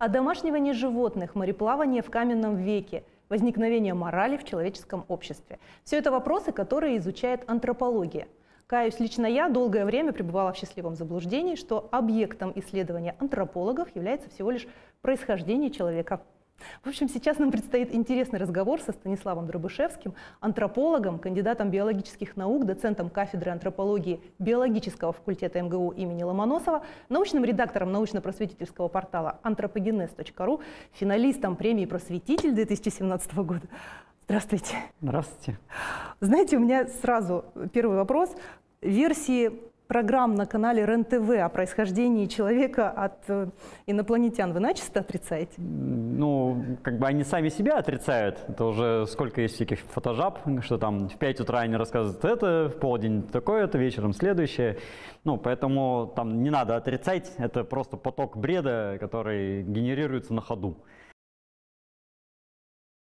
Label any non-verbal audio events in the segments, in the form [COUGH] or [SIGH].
Одомашнивание животных, мореплавание в каменном веке, возникновение морали в человеческом обществе. Все это вопросы, которые изучает антропология. Каюсь, лично я долгое время пребывала в счастливом заблуждении, что объектом исследования антропологов является всего лишь происхождение человека. В общем, сейчас нам предстоит интересный разговор со Станиславом Дробышевским, антропологом, кандидатом биологических наук, доцентом кафедры антропологии биологического факультета МГУ имени Ломоносова, научным редактором научно-просветительского портала anthropogenes.ru, финалистом премии «Просветитель» 2017 года. Здравствуйте. Здравствуйте. Знаете, у меня сразу первый вопрос. Версии программ на канале РЕН-ТВ о происхождении человека от э, инопланетян вы начисто отрицаете? Ну, как бы они сами себя отрицают. Это уже сколько есть всяких фотожаб, что там в 5 утра они рассказывают это, в полдень такое это вечером следующее. Ну, поэтому там не надо отрицать, это просто поток бреда, который генерируется на ходу.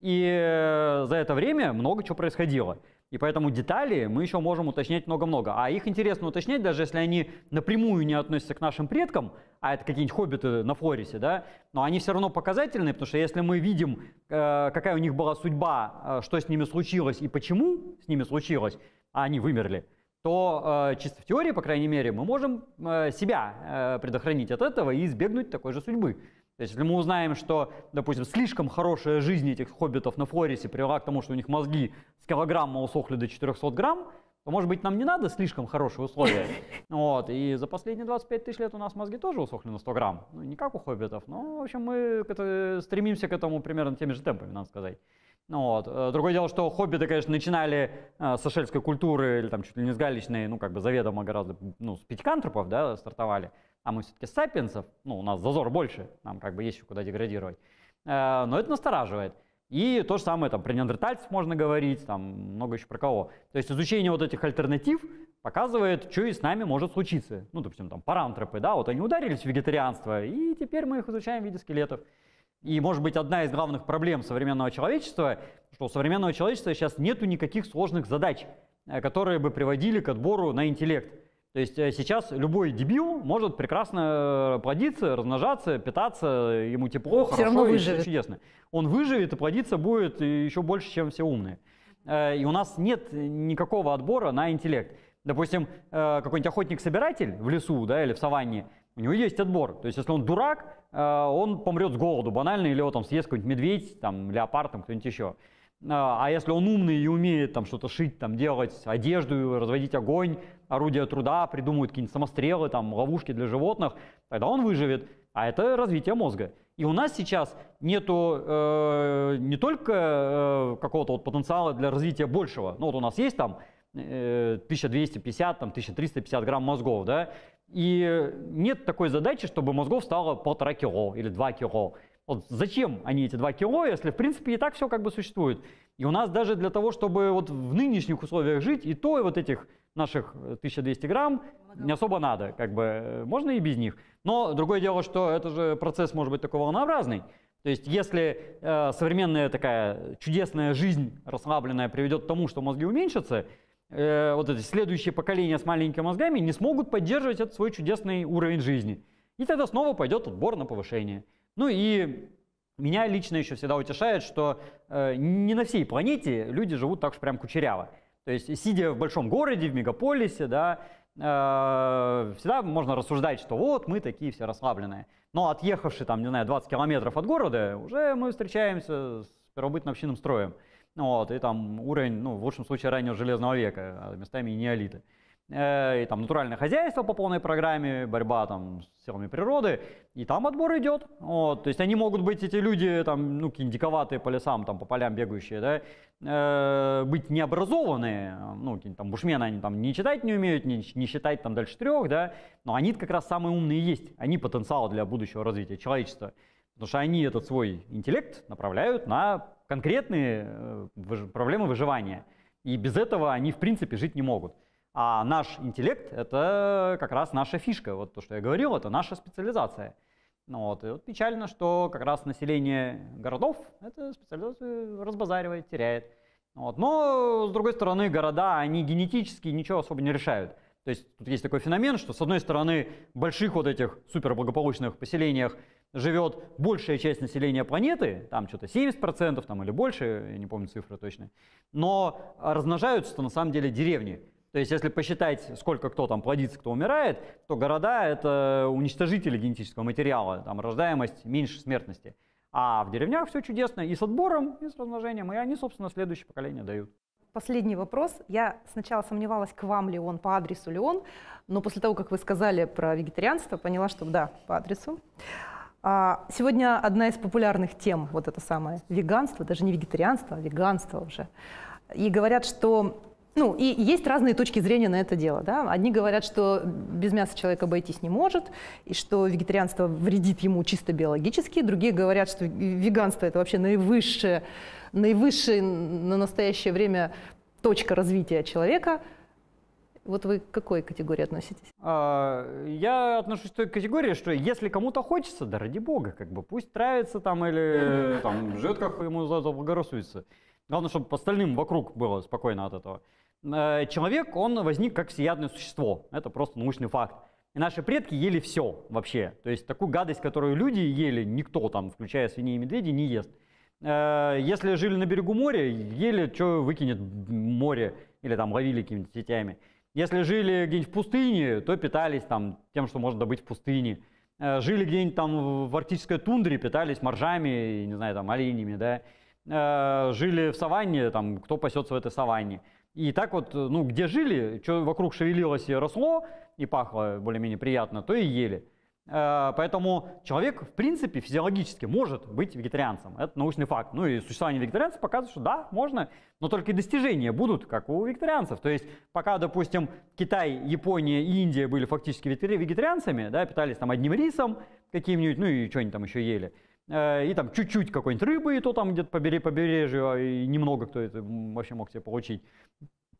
И э, за это время много чего происходило. И поэтому детали мы еще можем уточнять много-много. А их интересно уточнять, даже если они напрямую не относятся к нашим предкам, а это какие-нибудь хоббиты на Флорисе, да, но они все равно показательные, потому что если мы видим, э, какая у них была судьба, э, что с ними случилось и почему с ними случилось, а они вымерли, то э, чисто в теории, по крайней мере, мы можем себя предохранить от этого и избегнуть такой же судьбы. То есть, если мы узнаем, что, допустим, слишком хорошая жизнь этих хоббитов на Флорисе привела к тому, что у них мозги с килограмма усохли до 400 грамм, то, может быть, нам не надо слишком хорошие условия. [LAUGHS] Вот. И за последние 25 тысяч лет у нас мозги тоже усохли на 100 грамм. Ну, не как у хоббитов, но, в общем, мы это, стремимся к этому примерно теми же темпами, надо сказать. Ну, вот. Э, другое дело, что хоббиты, конечно, начинали э, с ашельской культуры, или там чуть ли не с галичной, ну, как бы заведомо гораздо, ну, с пятикантропов, да, стартовали а мы все-таки сапиенсов, ну, у нас зазор больше, нам как бы есть еще куда деградировать. Э, но это настораживает. И то же самое там про неандертальцев можно говорить, там много еще про кого. То есть изучение вот этих альтернатив показывает, что и с нами может случиться. Ну, допустим, там парантропы, да, вот они ударились в вегетарианство, и теперь мы их изучаем в виде скелетов. И, может быть, одна из главных проблем современного человечества, что у современного человечества сейчас нету никаких сложных задач, э, которые бы приводили к отбору на интеллект. То есть э, сейчас любой дебил может прекрасно э, плодиться, размножаться, питаться, ему тепло, Он хорошо, равно выживет. И чудесно. Он выживет и плодиться будет э, еще больше, чем все умные. И у нас нет никакого отбора на интеллект. Допустим, какой-нибудь охотник-собиратель в лесу да, или в саванне, у него есть отбор. То есть, если он дурак, он помрет с голоду банально, или его там съест какой-нибудь медведь, там, леопард, там, кто-нибудь еще. А если он умный и умеет там что-то шить, там, делать одежду, разводить огонь, орудия труда, придумают какие-нибудь самострелы, там, ловушки для животных, тогда он выживет. А это развитие мозга. И у нас сейчас нету э, не только э, какого-то вот потенциала для развития большего. Ну вот у нас есть там э, 1250, там 1350 грамм мозгов, да, и нет такой задачи, чтобы мозгов стало полтора кило или 2 кило. Вот зачем они эти 2 кило, если в принципе и так все как бы существует? И у нас даже для того, чтобы вот в нынешних условиях жить, и то и вот этих наших 1200 э, грамм не особо надо, как бы э, можно и без них. Но другое дело, что это же процесс может быть такой волнообразный. То есть если э, современная такая чудесная жизнь расслабленная приведет к тому, что мозги уменьшатся, э, вот эти следующие поколения с маленькими мозгами не смогут поддерживать этот свой чудесный уровень жизни. И тогда снова пойдет отбор на повышение. Ну и меня лично еще всегда утешает, что э, не на всей планете люди живут так уж прям кучеряво. То есть, сидя в большом городе, в мегаполисе, да, э, всегда можно рассуждать, что вот мы такие все расслабленные. Но отъехавши там, не знаю, 20 километров от города, уже мы встречаемся с первобытным общинным строем. Вот, и там уровень, ну, в лучшем случае, раннего железного века, а местами и неолита. Э, и там натуральное хозяйство по полной программе, борьба там с силами природы, и там отбор идет. Вот, то есть они могут быть, эти люди, там, ну, какие диковатые по лесам, там, по полям бегающие, да, э, быть необразованные, ну, какие-нибудь там бушмены, они там не читать не умеют, не, не считать там дальше трех, да, но они как раз самые умные есть, они потенциал для будущего развития человечества. Потому что они этот свой интеллект направляют на конкретные э, проблемы выживания. И без этого они, в принципе, жить не могут. А наш интеллект — это как раз наша фишка. Вот то, что я говорил, это наша специализация. Ну, вот. И вот печально, что как раз население городов эту специализацию разбазаривает, теряет. Ну вот. Но, с другой стороны, города, они генетически ничего особо не решают. То есть тут есть такой феномен, что с одной стороны в больших вот этих суперблагополучных поселениях живет большая часть населения планеты, там что-то 70% там, или больше, я не помню цифры точно, но размножаются-то на самом деле деревни. То есть, если посчитать, сколько кто там плодится, кто умирает, то города – это уничтожители генетического материала, там рождаемость меньше смертности. А в деревнях все чудесно и с отбором, и с размножением, и они, собственно, следующее поколение дают. Последний вопрос. Я сначала сомневалась, к вам ли он, по адресу ли он, но после того, как вы сказали про вегетарианство, поняла, что да, по адресу. А, сегодня одна из популярных тем, вот это самое, веганство, даже не вегетарианство, а веганство уже. И говорят, что ну, и есть разные точки зрения на это дело. Да? Одни говорят, что без мяса человек обойтись не может, и что вегетарианство вредит ему чисто биологически. Другие говорят, что веганство – это вообще наивысшая, наивысшая на настоящее время точка развития человека. Вот вы к какой категории относитесь? А, я отношусь к той категории, что если кому-то хочется, да ради бога, как бы пусть травится там или там живет, как ему заблагорассудится. Главное, чтобы остальным вокруг было спокойно от этого. Э, человек, он возник как всеядное существо. Это просто научный факт. И наши предки ели все вообще. То есть такую гадость, которую люди ели, никто там, включая свиней и медведей, не ест. Э, если жили на берегу моря, ели, что выкинет море, или там ловили какими-то сетями. Если жили где-нибудь в пустыне, то питались там тем, что можно добыть в пустыне. Э, жили где-нибудь там в арктической тундре, питались моржами, не знаю, там оленями, да. Жили в саванне, там кто пасется в этой саванне. И так вот, э, ну, где жили, что вокруг шевелилось и росло, и пахло более-менее приятно, то и ели. Э, поэтому человек, в принципе, физиологически может быть вегетарианцем. Это научный факт. Ну и существование вегетарианцев показывает, что да, можно, но только и достижения будут, как у вегетарианцев. То есть пока, допустим, Китай, Япония и Индия были фактически вегетарианцами, да, питались там одним рисом каким-нибудь, ну и что они там еще ели – Э, и там чуть-чуть какой-нибудь рыбы, и то там где-то побережье, а, и немного кто это вообще мог себе получить.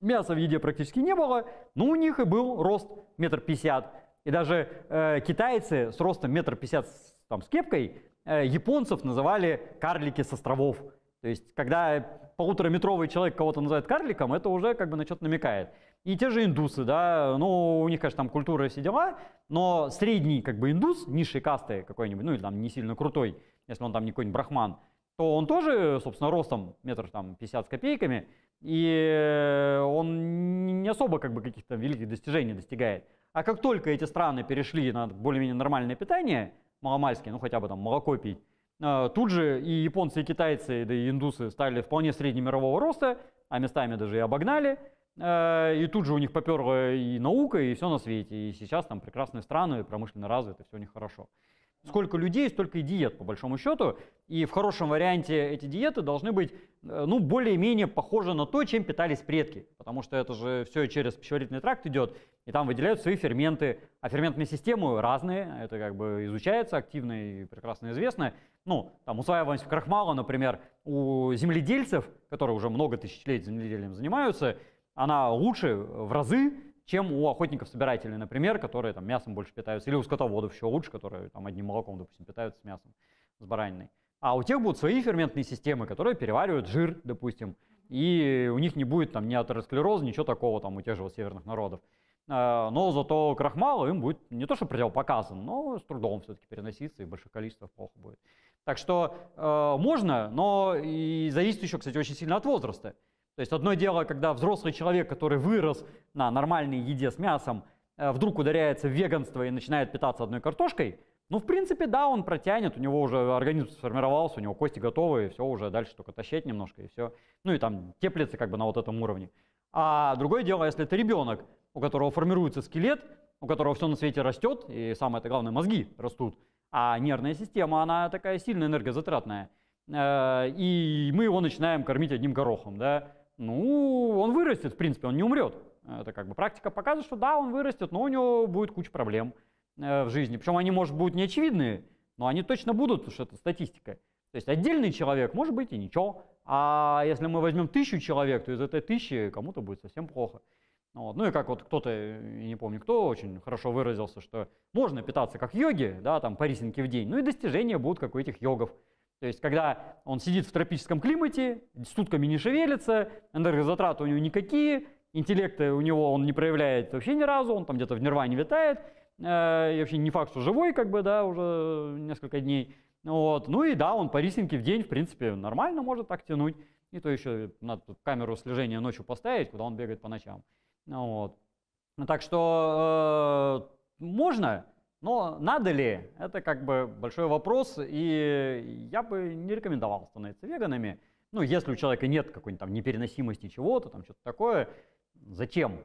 Мяса в еде практически не было, но у них и был рост метр пятьдесят. И даже э, китайцы с ростом метр пятьдесят с кепкой э, японцев называли карлики с островов. То есть, когда полутораметровый человек кого-то называет карликом, это уже как бы на что-то намекает. И те же индусы, да, ну, у них, конечно, там культура и все дела, но средний, как бы, индус, низшей касты какой-нибудь, ну, или там не сильно крутой, если он там не какой-нибудь брахман, то он тоже, собственно, ростом метр там 50 с копейками, и э, он не особо, как бы, каких-то великих достижений достигает. А как только эти страны перешли на более-менее нормальное питание, маломальские, ну, хотя бы там молоко пить, э, тут же и японцы, и китайцы, да и индусы стали вполне среднемирового роста, а местами даже и обогнали – Э, и тут же у них поперла и наука, и все на свете. И сейчас там прекрасные страны, промышленно развиты, все у них хорошо. Сколько людей, столько и диет, по большому счету. И в хорошем варианте эти диеты должны быть, э, ну, более-менее похожи на то, чем питались предки. Потому что это же все через пищеварительный тракт идет, и там выделяют свои ферменты. А ферментные системы разные, это как бы изучается активно и прекрасно известно. Ну, там усваиваемость крахмала, например, у земледельцев, которые уже много тысячелетий земледелием занимаются – она лучше в разы, чем у охотников-собирателей, например, которые там мясом больше питаются, или у скотоводов еще лучше, которые там одним молоком, допустим, питаются с мясом, с бараниной. А у тех будут свои ферментные системы, которые переваривают жир, допустим, и у них не будет там ни атеросклероза, ничего такого там у тех же вот северных народов. Э, но зато крахмал им будет не то что противопоказан, но с трудом все-таки переноситься и в больших количествах плохо будет. Так что э, можно, но и зависит еще, кстати, очень сильно от возраста. То есть одно дело, когда взрослый человек, который вырос на нормальной еде с мясом, э, вдруг ударяется в веганство и начинает питаться одной картошкой, ну, в принципе, да, он протянет, у него уже организм сформировался, у него кости готовы, и все уже дальше только тащить немножко, и все. Ну и там теплится как бы на вот этом уровне. А другое дело, если это ребенок, у которого формируется скелет, у которого все на свете растет, и самое -то главное, мозги растут, а нервная система, она такая сильно энергозатратная. Э, и мы его начинаем кормить одним горохом, да, ну, он вырастет, в принципе, он не умрет. Это как бы практика показывает, что да, он вырастет, но у него будет куча проблем э, в жизни. Причем они, может, будут неочевидные, но они точно будут, потому что это статистика. То есть отдельный человек, может быть, и ничего. А если мы возьмем тысячу человек, то из этой тысячи кому-то будет совсем плохо. Ну вот. Ну и как вот кто-то, э, я не помню кто, очень хорошо выразился, что можно питаться как йоги, да, там по рисинке в день, ну и достижения будут как у этих йогов. То есть, когда он сидит в тропическом климате, сутками не шевелится, энергозатраты у него никакие, интеллекта у него он не проявляет вообще ни разу, он там где-то в нирване витает, э, и вообще не факт, что живой, как бы, да, уже несколько дней. Вот. Ну и да, он по рисинке в день, в принципе, нормально может так тянуть. И то еще надо тут камеру слежения ночью поставить, куда он бегает по ночам. Вот. Так что э, можно, но надо ли, это как бы большой вопрос, и я бы не рекомендовал становиться веганами. Ну, если у человека нет какой-нибудь там непереносимости чего-то, там что-то такое, зачем?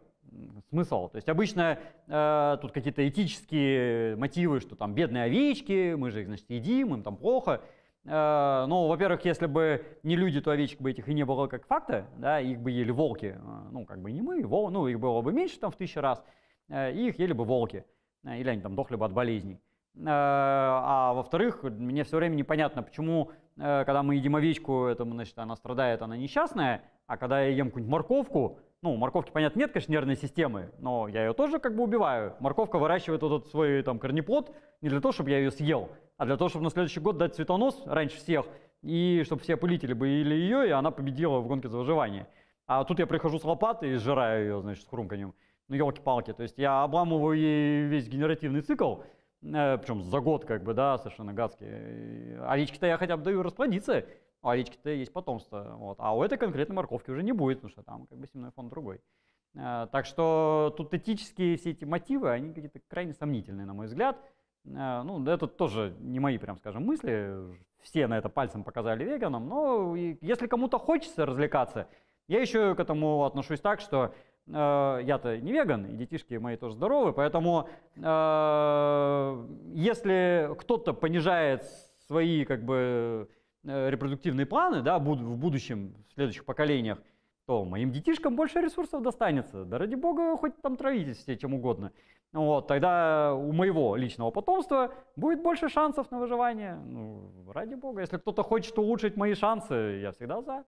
Смысл. То есть обычно э, тут какие-то этические мотивы, что там бедные овечки, мы же их, значит, едим, им там плохо. Э, ну, во-первых, если бы не люди, то овечек бы этих и не было как факта, да, их бы ели волки. Э, ну, как бы не мы, вол, ну, их было бы меньше там в тысячу раз, э, и их ели бы волки. Э, или они там дохли бы от болезней. Э, а во-вторых, мне все время непонятно, почему, э, когда мы едим овечку, это, значит, она страдает, она несчастная, а когда я ем какую-нибудь морковку, ну, морковки, понятно, нет, конечно, нервной системы, но я ее тоже как бы убиваю. Морковка выращивает вот этот свой там корнеплод не для того, чтобы я ее съел, а для того, чтобы на следующий год дать цветонос раньше всех, и чтобы все пылители были ее, и она победила в гонке за выживание. А тут я прихожу с лопатой и сжираю ее, значит, с хрумканьем ну елки-палки, то есть я обламываю ей весь генеративный цикл, э, причем за год, как бы, да, совершенно гадский. Овечки-то а я хотя бы даю расплодиться, а овечки-то есть потомство. Вот. А у этой конкретной морковки уже не будет, потому что там как бы семенной фонд другой. Э, так что тут этические все эти мотивы, они какие-то крайне сомнительные, на мой взгляд. Э, ну, это тоже не мои, прям скажем, мысли. Все на это пальцем показали веганам. Но если кому-то хочется развлекаться, я еще к этому отношусь так, что Э, я-то не веган, и детишки мои тоже здоровы, поэтому э, если кто-то понижает свои как бы э, репродуктивные планы, да, в будущем, в следующих поколениях, то моим детишкам больше ресурсов достанется. Да ради бога, хоть там травитесь все чем угодно. Вот, тогда у моего личного потомства будет больше шансов на выживание. Ну, ради бога, если кто-то хочет улучшить мои шансы, я всегда за.